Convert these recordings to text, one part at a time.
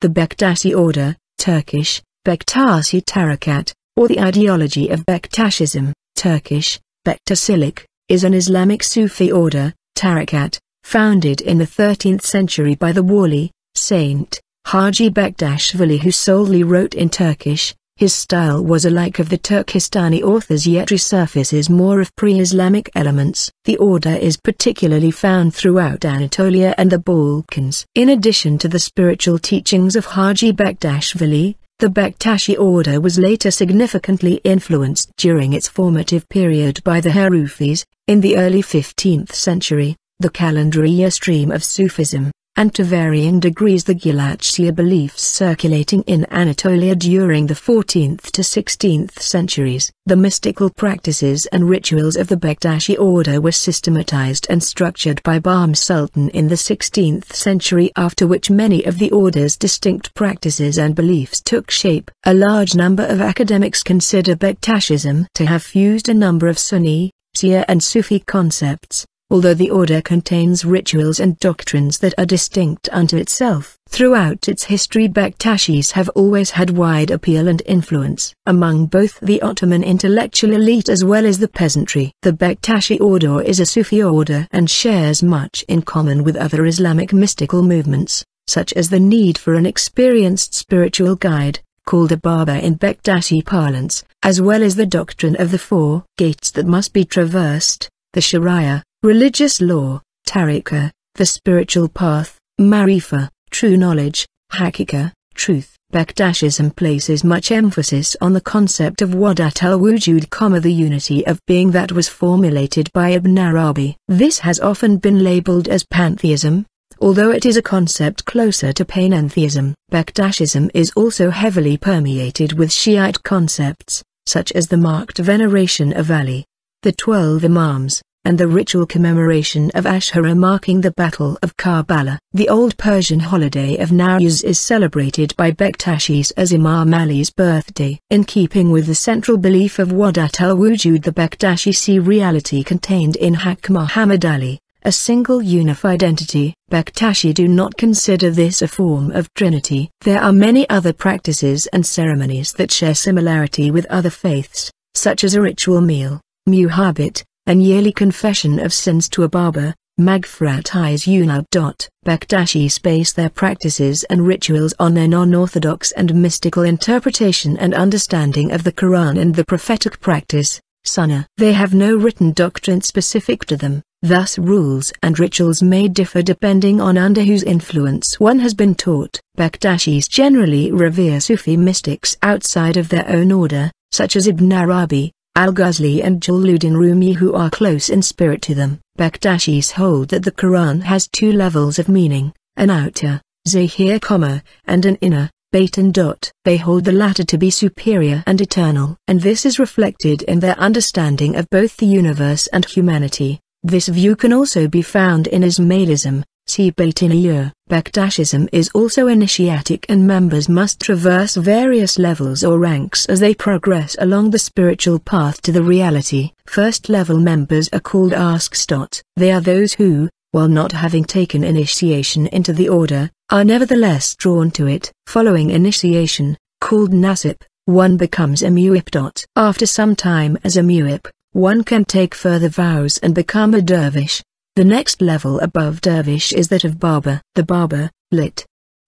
The Bektashi order, Turkish, Bektashi Tarakat, or the ideology of Bektashism, Turkish, Bektasilik, is an Islamic Sufi order, Tarakat, founded in the 13th century by the Wali, Saint, Haji Bektashvili Veli who solely wrote in Turkish, his style was alike of the Turkestani authors yet resurfaces more of pre-Islamic elements. The order is particularly found throughout Anatolia and the Balkans. In addition to the spiritual teachings of Haji Bekdashvili, the Bektashi order was later significantly influenced during its formative period by the Harufis. In the early 15th century, the calendar year stream of Sufism, and to varying degrees the Gilachia beliefs circulating in Anatolia during the 14th to 16th centuries. The mystical practices and rituals of the Bektashi order were systematized and structured by Baham Sultan in the 16th century after which many of the order's distinct practices and beliefs took shape. A large number of academics consider Bektashism to have fused a number of Sunni, Shia and Sufi concepts although the order contains rituals and doctrines that are distinct unto itself. Throughout its history Bektashis have always had wide appeal and influence among both the Ottoman intellectual elite as well as the peasantry. The Bektashi order is a Sufi order and shares much in common with other Islamic mystical movements, such as the need for an experienced spiritual guide, called a barber in Bektashi parlance, as well as the doctrine of the four gates that must be traversed, the Sharia, Religious law, Tariqa, the spiritual path, Marifa, true knowledge, Hakika, truth. Bekdashism places much emphasis on the concept of Wadat al-Wujud, the unity of being that was formulated by Ibn Arabi. This has often been labeled as pantheism, although it is a concept closer to panentheism. Bekdashism is also heavily permeated with Shiite concepts, such as the marked veneration of Ali, the Twelve Imams, and the ritual commemoration of Ashura marking the Battle of Karbala. The old Persian holiday of Nowruz is celebrated by Bektashis as Imam Ali's birthday. In keeping with the central belief of Wadat al-Wujud the Bektashi see reality contained in Haq Muhammad Ali, a single unified entity. Bektashi do not consider this a form of trinity. There are many other practices and ceremonies that share similarity with other faiths, such as a ritual meal, muhabit, an yearly confession of sins to a barber, Magfratize Unab. Bakdashi space their practices and rituals on their non-orthodox and mystical interpretation and understanding of the Quran and the prophetic practice, Sunnah. They have no written doctrine specific to them, thus rules and rituals may differ depending on under whose influence one has been taught. Bakdashis generally revere Sufi mystics outside of their own order, such as Ibn Arabi, Al Ghazali and Jalaluddin Rumi who are close in spirit to them. Bakhtashis hold that the Quran has two levels of meaning, an outer, zahir comma, and an inner, baitan dot. They hold the latter to be superior and eternal. And this is reflected in their understanding of both the universe and humanity. This view can also be found in Ismailism, See Baltiniya. Bektashism is also initiatic and members must traverse various levels or ranks as they progress along the spiritual path to the reality. First level members are called askstot. They are those who, while not having taken initiation into the order, are nevertheless drawn to it. Following initiation, called nasip, one becomes a Muipdot. After some time as a muip, one can take further vows and become a dervish. The next level above dervish is that of barber. The barber, lit.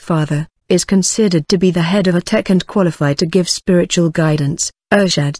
Father, is considered to be the head of a tech and qualified to give spiritual guidance, urshad.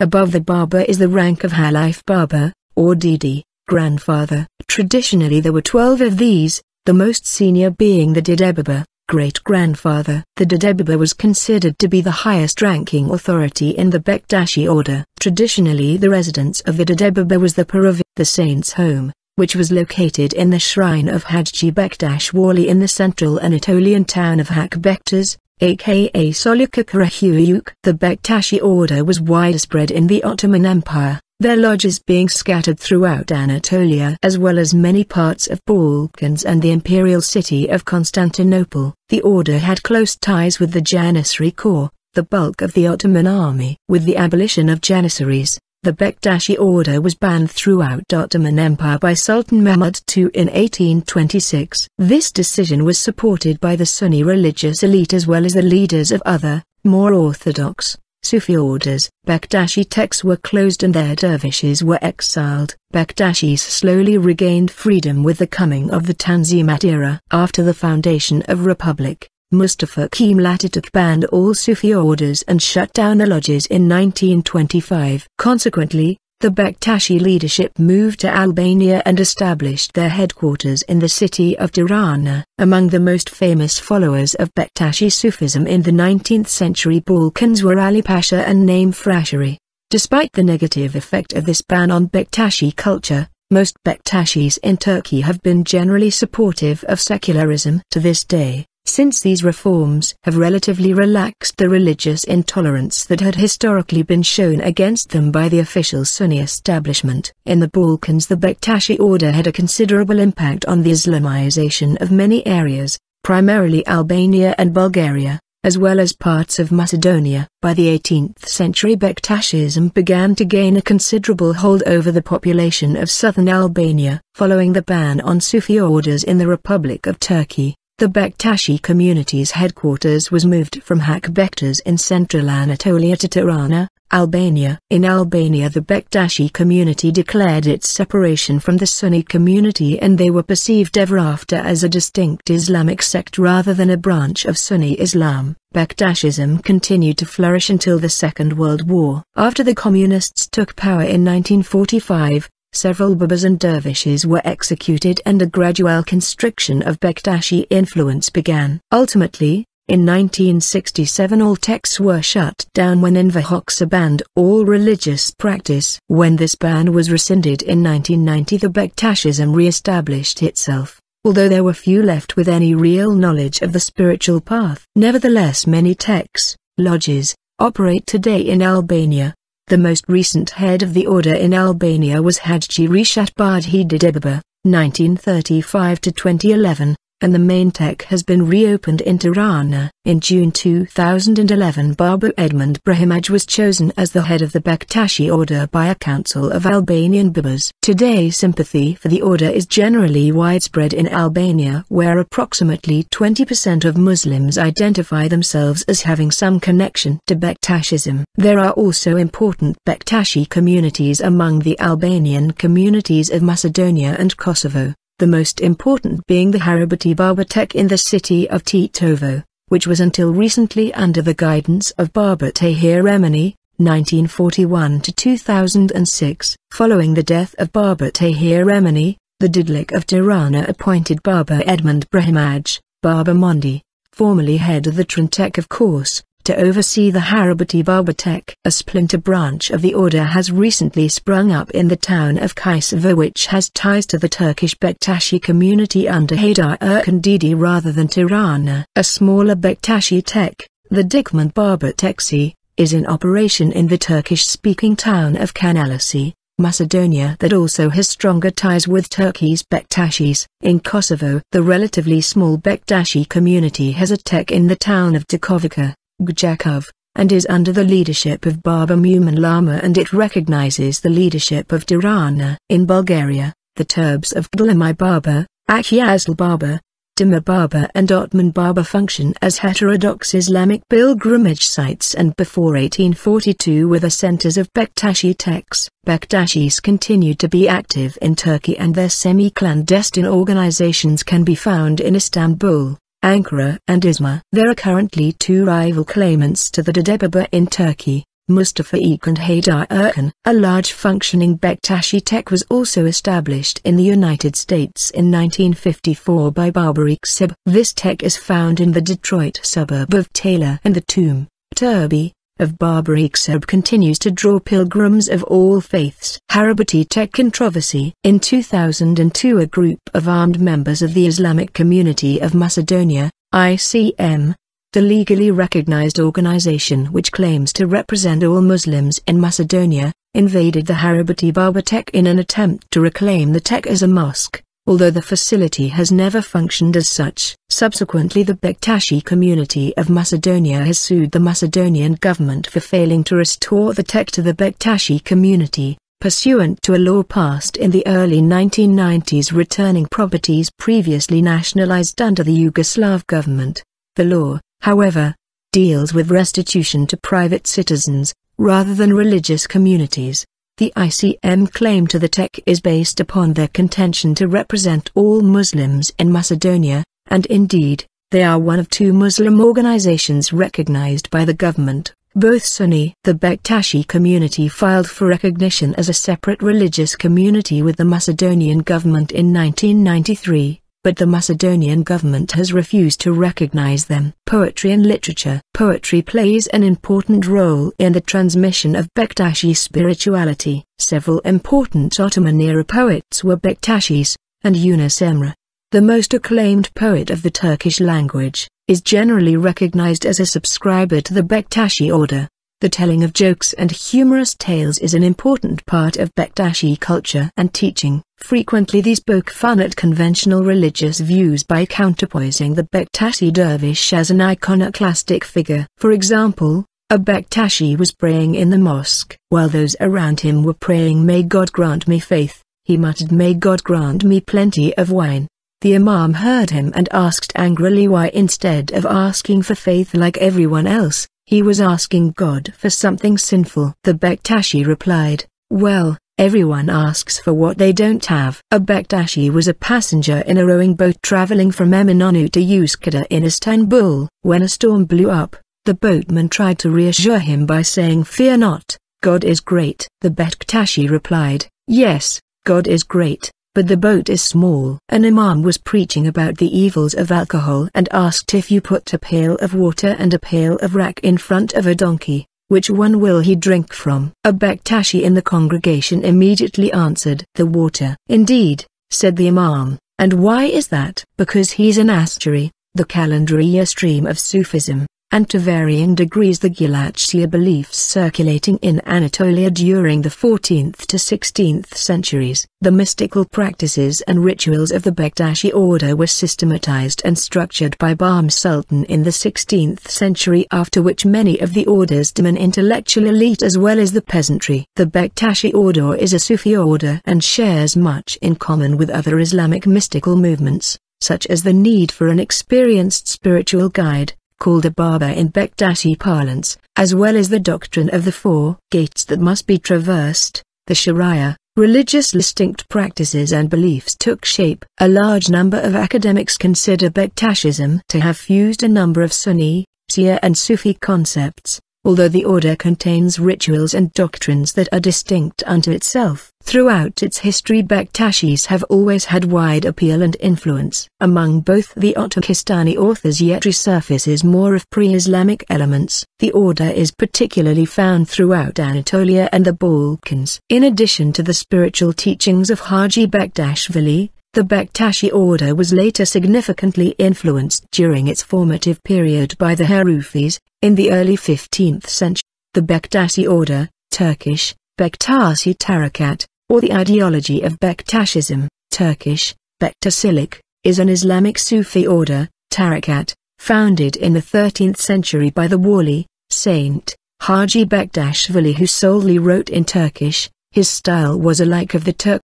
Above the barber is the rank of halif barber, or didi, grandfather. Traditionally there were 12 of these, the most senior being the didebaba, great-grandfather. The didebaba was considered to be the highest-ranking authority in the bekdashi order. Traditionally the residence of the didebaba was the Puravi, the saint's home which was located in the shrine of Hajji Bektash Wali in the central Anatolian town of Hakbektas, aka Solukakarahyuyuk. The Bektashi order was widespread in the Ottoman Empire, their lodges being scattered throughout Anatolia as well as many parts of Balkans and the imperial city of Constantinople. The order had close ties with the Janissary Corps, the bulk of the Ottoman army. With the abolition of Janissaries, the Bektashi order was banned throughout Ottoman Empire by Sultan Mehmed II in 1826. This decision was supported by the Sunni religious elite as well as the leaders of other, more orthodox, Sufi orders. Bektashi texts were closed and their dervishes were exiled. Bektashis slowly regained freedom with the coming of the Tanzimat era. After the foundation of Republic, Mustafa Kemal Atatürk banned all Sufi orders and shut down the lodges in 1925. Consequently, the Bektashi leadership moved to Albania and established their headquarters in the city of Tirana. Among the most famous followers of Bektashi Sufism in the 19th century Balkans were Ali Pasha and Naim Frasheri. Despite the negative effect of this ban on Bektashi culture, most Bektashis in Turkey have been generally supportive of secularism to this day. Since these reforms have relatively relaxed the religious intolerance that had historically been shown against them by the official Sunni establishment. In the Balkans the Bektashi order had a considerable impact on the Islamization of many areas, primarily Albania and Bulgaria, as well as parts of Macedonia. By the 18th century Bektashism began to gain a considerable hold over the population of southern Albania, following the ban on Sufi orders in the Republic of Turkey. The Bektashi community's headquarters was moved from Hakbektas in central Anatolia to Tirana, Albania. In Albania the Bektashi community declared its separation from the Sunni community and they were perceived ever after as a distinct Islamic sect rather than a branch of Sunni Islam. Bektashism continued to flourish until the Second World War. After the Communists took power in 1945, Several Babas and dervishes were executed and a gradual constriction of Bektashi influence began. Ultimately, in 1967 all texts were shut down when Inverhoxa banned all religious practice. When this ban was rescinded in 1990 the Bektashism re-established itself, although there were few left with any real knowledge of the spiritual path. Nevertheless many texts, lodges, operate today in Albania, the most recent head of the order in Albania was Hadji Rishat Bardhi Didebaba, 1935-2011, and the main tech has been reopened in Tirana. In June 2011 Babu Edmund Brahimaj was chosen as the head of the Bektashi order by a council of Albanian Babas. Today sympathy for the order is generally widespread in Albania where approximately 20% of Muslims identify themselves as having some connection to Bektashism. There are also important Bektashi communities among the Albanian communities of Macedonia and Kosovo the most important being the Haribati in the city of Titovo, which was until recently under the guidance of Barbate Hiremani, 1941 2006. Following the death of Barbate Hiremani, the Didlik of Tirana appointed Baba Edmund Brahimaj, Baba Mondi, formerly head of the Trintech of course, to oversee the Haribati Barbatech. A splinter branch of the order has recently sprung up in the town of Kaysava which has ties to the Turkish Bektashi community under Haydar Erkandidi rather than Tirana. A smaller Bektashi Tech, the Dikman Barbateksi, is in operation in the Turkish-speaking town of Kanalisi, Macedonia that also has stronger ties with Turkey's Bektashis. In Kosovo, the relatively small Bektashi community has a tech in the town of Dukovica. Gjakov, and is under the leadership of Baba Muman Lama and it recognizes the leadership of Dirana In Bulgaria, the turbs of Gdlamai Baba, Akyazl Baba, Dima Baba and Ottoman Baba function as heterodox Islamic pilgrimage sites and before 1842 were the centers of Bektashi tekks. Bektashis continued to be active in Turkey and their semi-clandestine organizations can be found in Istanbul, Ankara and Izmir. There are currently two rival claimants to the Didebaba in Turkey, Mustafa Ek and Haydar Erkan. A large functioning Bektashi Tech was also established in the United States in 1954 by Barber Sib. This tech is found in the Detroit suburb of Taylor and the tomb, Turby, of Barbaric Serb continues to draw pilgrims of all faiths. Harabati Tech Controversy In 2002 a group of armed members of the Islamic Community of Macedonia, ICM, the legally recognized organization which claims to represent all Muslims in Macedonia, invaded the Harabati Barber Tech in an attempt to reclaim the Tech as a mosque although the facility has never functioned as such. Subsequently the Bektashi community of Macedonia has sued the Macedonian government for failing to restore the tech to the Bektashi community, pursuant to a law passed in the early 1990s returning properties previously nationalized under the Yugoslav government. The law, however, deals with restitution to private citizens, rather than religious communities. The ICM claim to the tech is based upon their contention to represent all Muslims in Macedonia, and indeed, they are one of two Muslim organizations recognized by the government, both Sunni. The Bektashi community filed for recognition as a separate religious community with the Macedonian government in 1993 but the Macedonian government has refused to recognize them. Poetry and literature Poetry plays an important role in the transmission of Bektashi spirituality. Several important Ottoman-era poets were Bektashis, and Yunus Emre, the most acclaimed poet of the Turkish language, is generally recognized as a subscriber to the Bektashi order. The telling of jokes and humorous tales is an important part of Bektashi culture and teaching. Frequently these poke fun at conventional religious views by counterpoising the Bektashi dervish as an iconoclastic figure. For example, a Bektashi was praying in the mosque, while those around him were praying May God grant me faith, he muttered May God grant me plenty of wine. The Imam heard him and asked angrily why instead of asking for faith like everyone else, he was asking God for something sinful. The Bektashi replied, Well, everyone asks for what they don't have. A Bektashi was a passenger in a rowing boat traveling from Eminönü to Üsküdar in Istanbul. When a storm blew up, the boatman tried to reassure him by saying Fear not, God is great. The Bektashi replied, Yes, God is great but the boat is small. An imam was preaching about the evils of alcohol and asked if you put a pail of water and a pail of rack in front of a donkey, which one will he drink from? A Bektashi in the congregation immediately answered, The water. Indeed, said the imam, and why is that? Because he's an astri, the calendar year stream of Sufism, and to varying degrees the Gilachia beliefs circulating in Anatolia during the 14th to 16th centuries. The mystical practices and rituals of the Bektashi order were systematized and structured by Baham Sultan in the 16th century after which many of the order's demon intellectual elite as well as the peasantry. The Bektashi order is a Sufi order and shares much in common with other Islamic mystical movements, such as the need for an experienced spiritual guide, called a barber in Bektashi parlance, as well as the doctrine of the four gates that must be traversed, the Sharia, religious distinct practices and beliefs took shape. A large number of academics consider Bektashism to have fused a number of Sunni, Shia and Sufi concepts, although the order contains rituals and doctrines that are distinct unto itself. Throughout its history Bektashis have always had wide appeal and influence. Among both the Ottakistani authors yet resurfaces more of pre-Islamic elements. The order is particularly found throughout Anatolia and the Balkans. In addition to the spiritual teachings of Haji Bekdashvili, the Bektashi order was later significantly influenced during its formative period by the Herufis. In the early 15th century, the Bektashi order, Turkish, Bektasi Tarakat, or the ideology of Bektashism, Turkish, Bektasilik, is an Islamic Sufi order, Tarakat, founded in the 13th century by the Wali, Saint, Haji Bektashvili who solely wrote in Turkish, his style was alike of the Turk